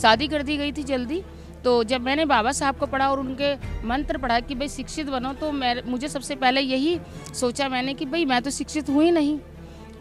शादी कर दी गई थी जल्दी तो जब मैंने बाबा साहब को पढ़ा और उनके मंत्र पढ़ा कि भाई शिक्षित बनो तो मैं मुझे सबसे पहले यही सोचा मैंने कि भाई मैं तो शिक्षित हुई नहीं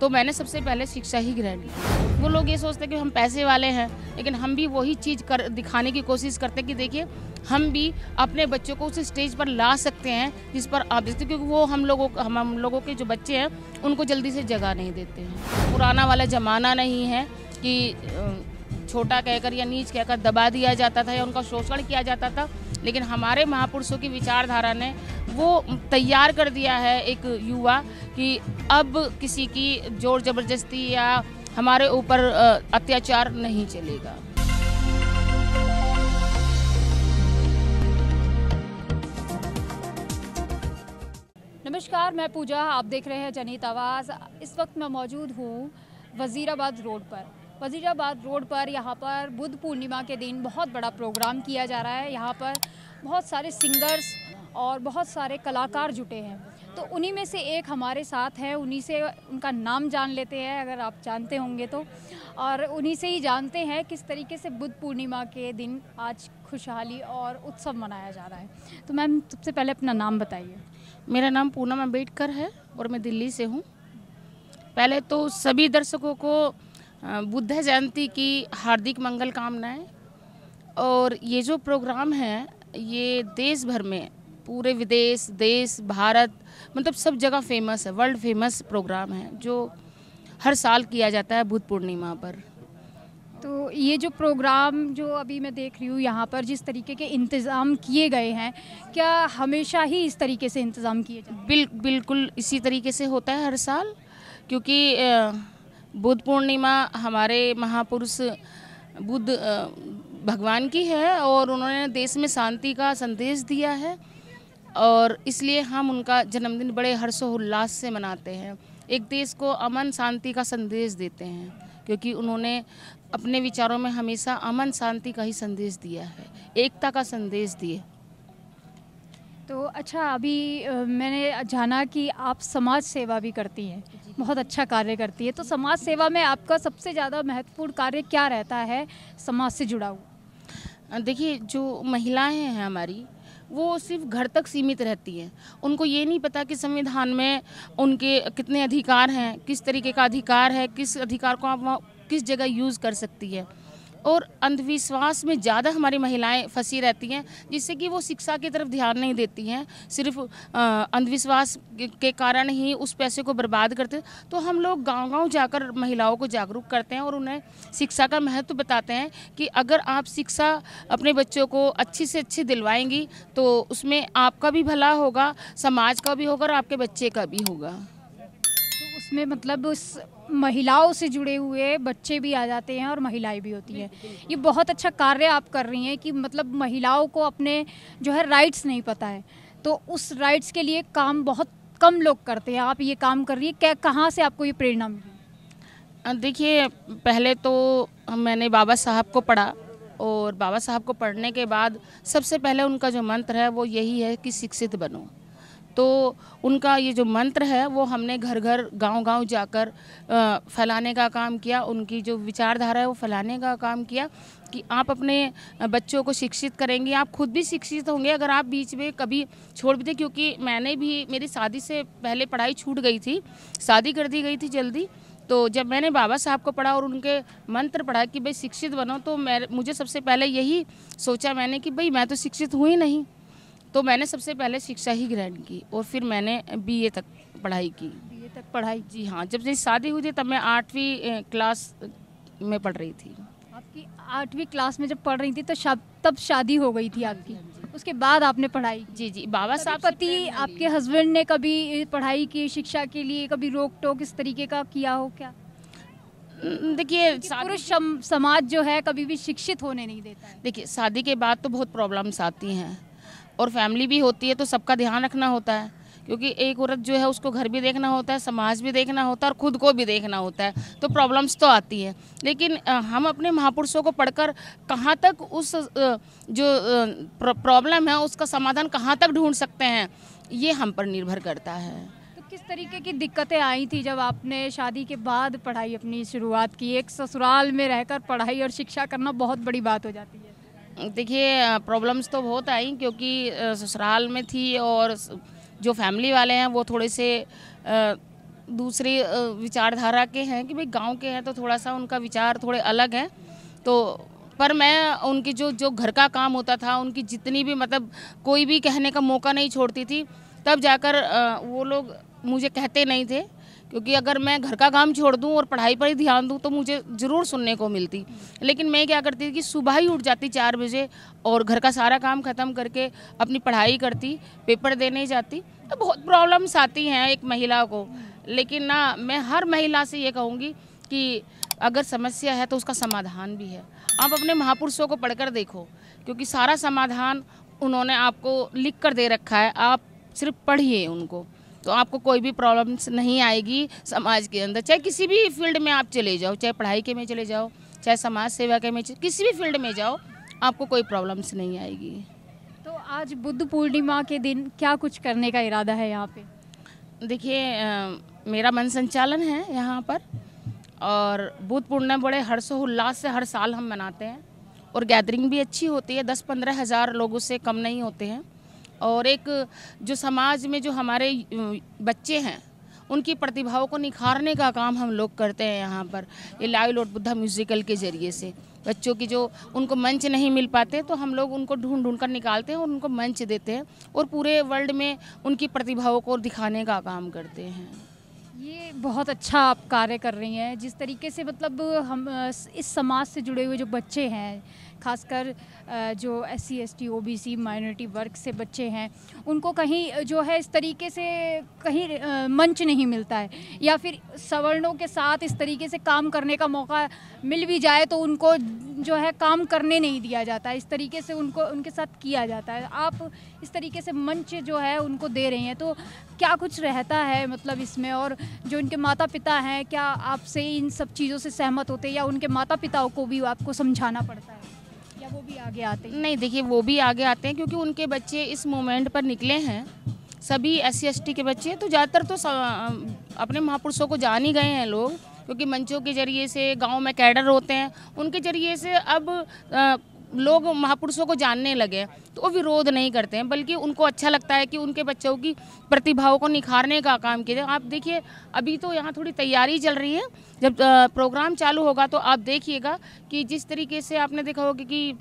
तो मैंने सबसे पहले शिक्षा ही ग्रहण की वो लोग ये सोचते कि हम पैसे वाले हैं लेकिन हम भी वही चीज़ कर दिखाने की कोशिश करते हैं कि देखिए हम भी अपने बच्चों को उस स्टेज पर ला सकते हैं जिस पर आप देखते क्योंकि वो हम लोगों हम हम लोगों के जो बच्चे हैं उनको जल्दी से जगह नहीं देते हैं पुराना वाला ज़माना नहीं है कि छोटा कहकर या नीच कहकर दबा दिया जाता था या उनका शोषण किया जाता था लेकिन हमारे महापुरुषों की विचारधारा ने वो तैयार कर दिया है एक युवा कि अब किसी की जोर जबरदस्ती या हमारे ऊपर अत्याचार नहीं चलेगा नमस्कार मैं पूजा आप देख रहे हैं जनित आवाज़ इस वक्त मैं मौजूद हूँ वज़ीराबाद रोड पर वजीराबाद रोड पर यहाँ पर बुद्ध पूर्णिमा के दिन बहुत बड़ा प्रोग्राम किया जा रहा है यहाँ पर बहुत सारे सिंगर्स और बहुत सारे कलाकार जुटे हैं तो उन्हीं में से एक हमारे साथ है उन्हीं से उनका नाम जान लेते हैं अगर आप जानते होंगे तो और उन्हीं से ही जानते हैं किस तरीके से बुद्ध पूर्णिमा के दिन आज खुशहाली और उत्सव मनाया जा रहा है तो मैम सबसे पहले अपना नाम बताइए मेरा नाम पूनम अम्बेडकर है और मैं दिल्ली से हूँ पहले तो सभी दर्शकों को बुद्ध जयंती की हार्दिक मंगल कामनाएं और ये जो प्रोग्राम है ये देश भर में पूरे विदेश देश भारत मतलब सब जगह फेमस है वर्ल्ड फेमस प्रोग्राम है जो हर साल किया जाता है बुद्ध पूर्णिमा पर तो ये जो प्रोग्राम जो अभी मैं देख रही हूँ यहाँ पर जिस तरीके के इंतज़ाम किए गए हैं क्या हमेशा ही इस तरीके से इंतज़ाम किए जाते बिल बिल्कुल इसी तरीके से होता है हर साल क्योंकि बुद्ध पूर्णिमा हमारे महापुरुष बुद्ध भगवान की है और उन्होंने देश में शांति का संदेश दिया है और इसलिए हम उनका जन्मदिन बड़े हर्षोल्लास से मनाते हैं एक देश को अमन शांति का संदेश देते हैं क्योंकि उन्होंने अपने विचारों में हमेशा अमन शांति का ही संदेश दिया है एकता का संदेश दिए तो अच्छा अभी मैंने जाना कि आप समाज सेवा भी करती हैं बहुत अच्छा कार्य करती है तो समाज सेवा में आपका सबसे ज़्यादा महत्वपूर्ण कार्य क्या रहता है समाज से जुड़ा हुआ देखिए जो महिलाएं हैं हमारी वो सिर्फ घर तक सीमित रहती हैं उनको ये नहीं पता कि संविधान में उनके कितने अधिकार हैं किस तरीके का अधिकार है किस अधिकार को आप किस जगह यूज़ कर सकती है और अंधविश्वास में ज़्यादा हमारी महिलाएं फंसी रहती हैं जिससे कि वो शिक्षा की तरफ ध्यान नहीं देती हैं सिर्फ अंधविश्वास के कारण ही उस पैसे को बर्बाद करते तो हम लोग गांव-गांव जाकर महिलाओं को जागरूक करते हैं और उन्हें शिक्षा का महत्व बताते हैं कि अगर आप शिक्षा अपने बच्चों को अच्छी से अच्छी दिलवाएंगी तो उसमें आपका भी भला होगा समाज का भी होगा और आपके बच्चे का भी होगा जिसमें मतलब उस महिलाओं से जुड़े हुए बच्चे भी आ जाते हैं और महिलाएं भी होती हैं ये बहुत अच्छा कार्य आप कर रही हैं कि मतलब महिलाओं को अपने जो है राइट्स नहीं पता है तो उस राइट्स के लिए काम बहुत कम लोग करते हैं आप ये काम कर रही है क्या कहाँ से आपको ये प्रेरणा मिली देखिए पहले तो मैंने बाबा साहब को पढ़ा और बाबा साहब को पढ़ने के बाद सबसे पहले उनका जो मंत्र है वो यही है कि शिक्षित बनो तो उनका ये जो मंत्र है वो हमने घर घर गांव गांव जाकर फैलाने का काम किया उनकी जो विचारधारा है वो फैलाने का काम किया कि आप अपने बच्चों को शिक्षित करेंगे आप खुद भी शिक्षित होंगे अगर आप बीच में कभी छोड़ भी दें क्योंकि मैंने भी मेरी शादी से पहले पढ़ाई छूट गई थी शादी कर दी गई थी जल्दी तो जब मैंने बाबा साहब को पढ़ा और उनके मंत्र पढ़ा कि भाई शिक्षित बनो तो मैं मुझे सबसे पहले यही सोचा मैंने कि भाई मैं तो शिक्षित हुई नहीं तो मैंने सबसे पहले शिक्षा ही ग्रहण की और फिर मैंने बीए तक पढ़ाई की बीए तक पढ़ाई जी हाँ जब मेरी शादी हुई थी तब मैं आठवीं क्लास में पढ़ रही थी आपकी आठवीं क्लास में जब पढ़ रही थी तो शा, तब शादी हो गई थी आपकी हाँ हाँ उसके बाद आपने पढ़ाई जी जी बाबा साहब पति आपके हस्बैंड ने कभी पढ़ाई की शिक्षा के लिए कभी रोक टोक इस तरीके का किया हो क्या देखिए पुरुष समाज जो है कभी भी शिक्षित होने नहीं देता देखिए शादी के बाद तो बहुत प्रॉब्लम्स आती हैं और फैमिली भी होती है तो सबका ध्यान रखना होता है क्योंकि एक औरत जो है उसको घर भी देखना होता है समाज भी देखना होता है और खुद को भी देखना होता है तो प्रॉब्लम्स तो आती है लेकिन हम अपने महापुरुषों को पढ़कर कहाँ तक उस जो प्रॉब्लम है उसका समाधान कहाँ तक ढूंढ सकते हैं ये हम पर निर्भर करता है तो किस तरीके की दिक्कतें आई थी जब आपने शादी के बाद पढ़ाई अपनी शुरुआत की एक ससुराल में रहकर पढ़ाई और शिक्षा करना बहुत बड़ी बात हो जाती है देखिए प्रॉब्लम्स तो बहुत आई क्योंकि ससुराल में थी और जो फैमिली वाले हैं वो थोड़े से दूसरे विचारधारा के हैं कि भाई गांव के हैं तो थोड़ा सा उनका विचार थोड़े अलग हैं तो पर मैं उनकी जो जो घर का काम होता था उनकी जितनी भी मतलब कोई भी कहने का मौका नहीं छोड़ती थी तब जाकर वो लोग मुझे कहते नहीं थे क्योंकि अगर मैं घर का काम छोड़ दूँ और पढ़ाई पर ही ध्यान दूँ तो मुझे ज़रूर सुनने को मिलती लेकिन मैं क्या करती थी कि सुबह ही उठ जाती चार बजे और घर का सारा काम ख़त्म करके अपनी पढ़ाई करती पेपर देने जाती तो बहुत प्रॉब्लम्स आती हैं एक महिला को लेकिन ना मैं हर महिला से ये कहूँगी कि अगर समस्या है तो उसका समाधान भी है आप अपने महापुरुषों को पढ़कर देखो क्योंकि सारा समाधान उन्होंने आपको लिख कर दे रखा है आप सिर्फ पढ़िए उनको तो आपको कोई भी प्रॉब्लम्स नहीं आएगी समाज के अंदर चाहे किसी भी फील्ड में आप चले जाओ चाहे पढ़ाई के में चले जाओ चाहे समाज सेवा के में किसी भी फील्ड में जाओ आपको कोई प्रॉब्लम्स नहीं आएगी तो आज बुद्ध पूर्णिमा के दिन क्या कुछ करने का इरादा है यहाँ पे देखिए मेरा मन संचालन है यहाँ पर और बुद्ध पूर्णिमा बड़े हर्षोल्लास से हर साल हम मनाते हैं और गैदरिंग भी अच्छी होती है दस पंद्रह हज़ार लोगों से कम नहीं होते हैं और एक जो समाज में जो हमारे बच्चे हैं उनकी प्रतिभाओं को निखारने का काम हम लोग करते हैं यहाँ पर ये लाइव लोट बुद्धा म्यूजिकल के ज़रिए से बच्चों की जो उनको मंच नहीं मिल पाते तो हम लोग उनको ढूंढ ढूंढ कर निकालते हैं और उनको मंच देते हैं और पूरे वर्ल्ड में उनकी प्रतिभाओं को दिखाने का काम करते हैं ये बहुत अच्छा आप कार्य कर रही हैं जिस तरीके से मतलब हम इस समाज से जुड़े हुए जो बच्चे हैं खासकर जो S C S T O B C minority वर्ग से बच्चे हैं उनको कहीं जो है इस तरीके से कहीं मंच नहीं मिलता है या फिर सवर्णों के साथ इस तरीके से काम करने का मौका मिल भी जाए तो उनको जो है काम करने नहीं दिया जाता है इस तरीके से उनको उनके साथ किया जाता है आप इस तरीके से मंच जो है उनको दे रही हैं तो क्या कुछ रहता है मतलब इसमें और जो इनके माता पिता हैं क्या आपसे इन सब चीज़ों से सहमत होते हैं या उनके माता पिताओं को भी आपको समझाना पड़ता है या वो भी आगे आते हैं नहीं देखिए वो भी आगे आते हैं क्योंकि उनके बच्चे इस मोमेंट पर निकले हैं सभी एस सी के बच्चे तो ज़्यादातर तो अपने महापुरुषों को जान ही गए हैं लोग क्योंकि मंचों के जरिए से गांव में कैडर होते हैं उनके जरिए से अब लोग महापुरुषों को जानने लगे तो वो विरोध नहीं करते हैं बल्कि उनको अच्छा लगता है कि उनके बच्चों की प्रतिभाओं को निखारने का काम किया आप देखिए अभी तो यहाँ थोड़ी तैयारी चल रही है जब प्रोग्राम चालू होगा तो आप देखिएगा कि जिस तरीके से आपने देखा होगा कि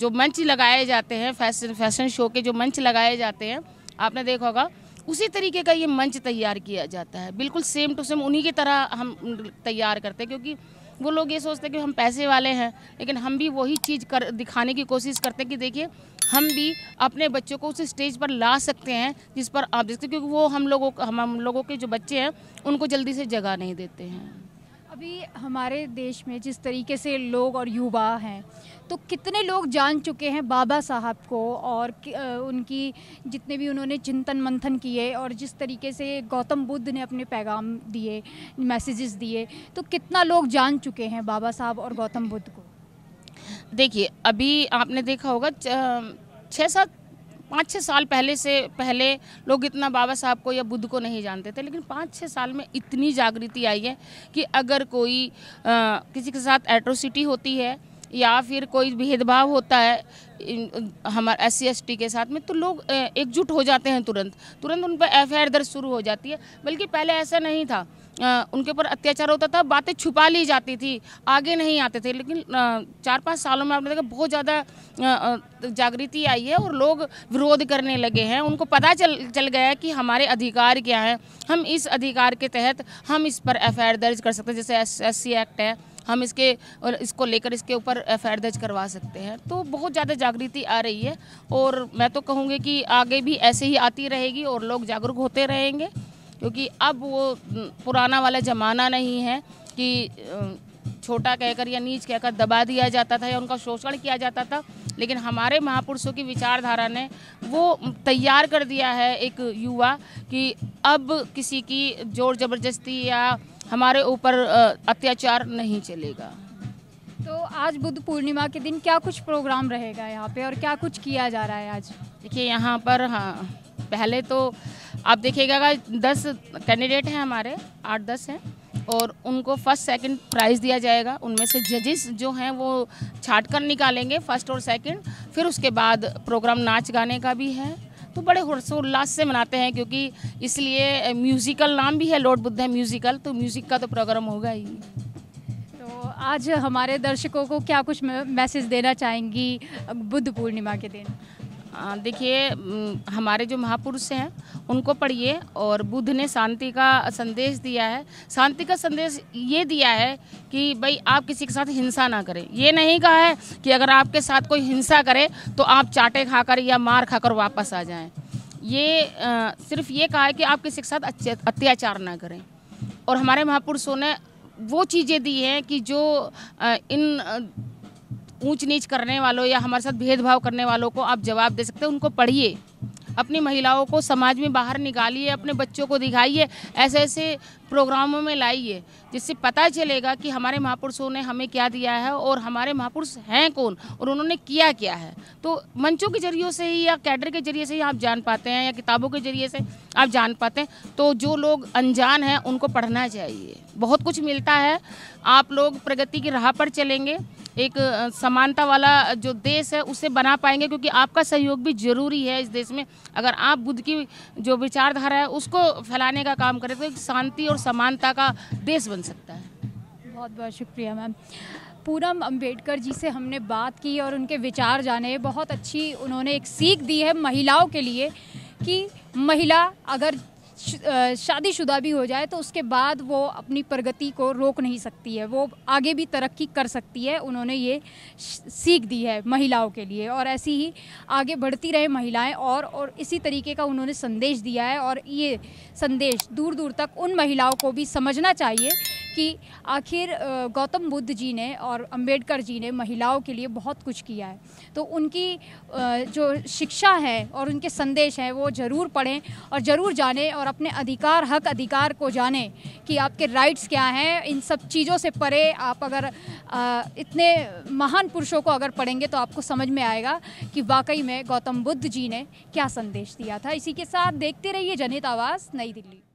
जो मंच लगाए जाते हैं फैशन फैशन शो के जो मंच लगाए जाते हैं आपने देखा होगा उसी तरीके का ये मंच तैयार किया जाता है बिल्कुल सेम टू सेम उन्हीं की तरह हम तैयार करते हैं क्योंकि वो लोग ये सोचते हैं कि हम पैसे वाले हैं लेकिन हम भी वही चीज़ कर दिखाने की कोशिश करते हैं कि देखिए हम भी अपने बच्चों को उस स्टेज पर ला सकते हैं जिस पर आप देखते क्योंकि वो हम लोगों हम हम लोगों के जो बच्चे हैं उनको जल्दी से जगह नहीं देते हैं अभी हमारे देश में जिस तरीके से लोग और युवा हैं तो कितने लोग जान चुके हैं बाबा साहब को और उनकी जितने भी उन्होंने चिंतन मंथन किए और जिस तरीके से गौतम बुद्ध ने अपने पैगाम दिए मैसेजेस दिए तो कितना लोग जान चुके हैं बाबा साहब और गौतम बुद्ध को देखिए अभी आपने देखा होगा छः सात पाँच छः साल पहले से पहले लोग इतना बाबा साहब को या बुद्ध को नहीं जानते थे लेकिन पाँच छः साल में इतनी जागृति आई है कि अगर कोई आ, किसी के साथ एट्रोसिटी होती है या फिर कोई भेदभाव होता है हमारे एस सी के साथ में तो लोग एकजुट हो जाते हैं तुरंत तुरंत उन पर एफ दर्ज शुरू हो जाती है बल्कि पहले ऐसा नहीं था उनके ऊपर अत्याचार होता था बातें छुपा ली जाती थी आगे नहीं आते थे लेकिन चार पाँच सालों में आपने देखा बहुत ज़्यादा जागृति आई है और लोग विरोध करने लगे हैं उनको पता चल चल गया है कि हमारे अधिकार क्या हैं हम इस अधिकार के तहत हम इस पर एफ दर्ज कर सकते हैं जैसे एस एक्ट है हम इसके इसको लेकर इसके ऊपर एफ दर्ज करवा सकते हैं तो बहुत ज़्यादा जागृति आ रही है और मैं तो कहूँगी कि आगे भी ऐसे ही आती रहेगी और लोग जागरूक होते रहेंगे क्योंकि अब वो पुराना वाला ज़माना नहीं है कि छोटा कहकर या नीच कहकर दबा दिया जाता था या उनका शोषण किया जाता था लेकिन हमारे महापुरुषों की विचारधारा ने वो तैयार कर दिया है एक युवा कि अब किसी की जोर जबरदस्ती या हमारे ऊपर अत्याचार नहीं चलेगा तो आज बुद्ध पूर्णिमा के दिन क्या कुछ प्रोग्राम रहेगा यहाँ पे और क्या कुछ किया जा रहा है आज देखिए यहाँ पर हाँ पहले तो आप देखिएगा दस कैंडिडेट हैं हमारे आठ दस हैं और उनको फर्स्ट सेकंड प्राइज़ दिया जाएगा उनमें से जजेस जो हैं वो छाट कर निकालेंगे फर्स्ट और सेकंड फिर उसके बाद प्रोग्राम नाच गाने का भी है तो बड़े हर्षोल्लास से मनाते हैं क्योंकि इसलिए म्यूज़िकल नाम भी है लॉर्ड बुद्ध है म्यूज़िकल तो म्यूज़िक का तो प्रोग्राम होगा ही तो आज हमारे दर्शकों को क्या कुछ मैसेज देना चाहेंगी बुद्ध पूर्णिमा के दिन देखिए हमारे जो महापुरुष हैं उनको पढ़िए और बुद्ध ने शांति का संदेश दिया है शांति का संदेश ये दिया है कि भाई आप किसी के साथ हिंसा ना करें ये नहीं कहा है कि अगर आपके साथ कोई हिंसा करे तो आप चाटे खाकर या मार खाकर वापस आ जाएं ये आ, सिर्फ ये कहा है कि आप किसी के साथ अत्याचार ना करें और हमारे महापुरुषों ने वो चीज़ें दी हैं कि जो आ, इन ऊंच नीच करने वालों या हमारे साथ भेदभाव करने वालों को आप जवाब दे सकते हैं उनको पढ़िए अपनी महिलाओं को समाज में बाहर निकालिए अपने बच्चों को दिखाइए ऐसे ऐसे प्रोग्रामों में लाइए जिससे पता चलेगा कि हमारे महापुरुषों ने हमें क्या दिया है और हमारे महापुरुष हैं कौन और उन्होंने किया क्या है तो मंचों के जरिए से ही या कैडर के जरिए से ही आप जान पाते हैं या किताबों के जरिए से आप जान पाते हैं तो जो लोग अनजान हैं उनको पढ़ना चाहिए बहुत कुछ मिलता है आप लोग प्रगति की राह पर चलेंगे एक समानता वाला जो देश है उसे बना पाएंगे क्योंकि आपका सहयोग भी जरूरी है इस देश में अगर आप बुद्ध की जो विचारधारा है उसको फैलाने का काम करें तो एक शांति और समानता का देश बन सकता है बहुत बहुत शुक्रिया मैम पूनम अंबेडकर जी से हमने बात की और उनके विचार जाने बहुत अच्छी उन्होंने एक सीख दी है महिलाओं के लिए कि महिला अगर शादीशुदा भी हो जाए तो उसके बाद वो अपनी प्रगति को रोक नहीं सकती है वो आगे भी तरक्की कर सकती है उन्होंने ये सीख दी है महिलाओं के लिए और ऐसी ही आगे बढ़ती रहे महिलाएं और और इसी तरीके का उन्होंने संदेश दिया है और ये संदेश दूर दूर तक उन महिलाओं को भी समझना चाहिए कि आखिर गौतम बुद्ध जी ने और अंबेडकर जी ने महिलाओं के लिए बहुत कुछ किया है तो उनकी जो शिक्षा है और उनके संदेश हैं वो ज़रूर पढ़ें और ज़रूर जाने और अपने अधिकार हक अधिकार को जाने कि आपके राइट्स क्या हैं इन सब चीज़ों से परे आप अगर इतने महान पुरुषों को अगर पढ़ेंगे तो आपको समझ में आएगा कि वाकई में गौतम बुद्ध जी ने क्या संदेश दिया था इसी के साथ देखते रहिए जनहित आवाज़ नई दिल्ली